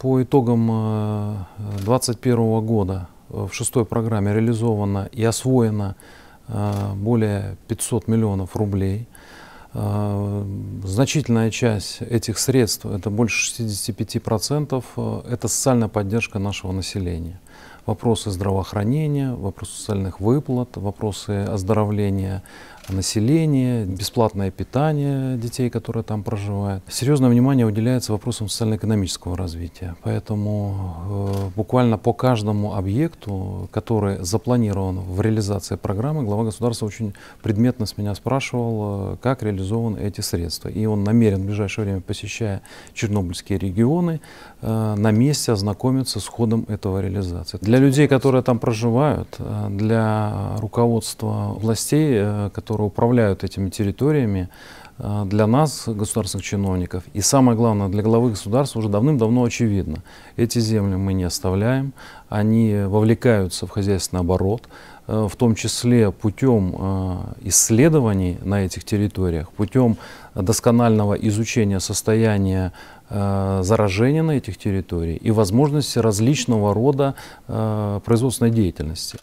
По итогам 2021 э, года э, в шестой программе реализовано и освоено э, более 500 миллионов рублей. Значительная часть этих средств, это больше 65%, это социальная поддержка нашего населения. Вопросы здравоохранения, вопросы социальных выплат, вопросы оздоровления население, бесплатное питание детей, которые там проживают. Серьезное внимание уделяется вопросам социально-экономического развития. Поэтому э, буквально по каждому объекту, который запланирован в реализации программы, глава государства очень предметно с меня спрашивал, э, как реализованы эти средства. И он намерен в ближайшее время, посещая чернобыльские регионы, э, на месте ознакомиться с ходом этого реализации. Для людей, которые там проживают, э, для руководства властей, которые э, которые управляют этими территориями, э, для нас, государственных чиновников, и самое главное, для главы государства уже давным-давно очевидно. Эти земли мы не оставляем, они вовлекаются в хозяйственный оборот, э, в том числе путем э, исследований на этих территориях, путем досконального изучения состояния заражения на этих территориях и возможности различного рода производственной деятельности.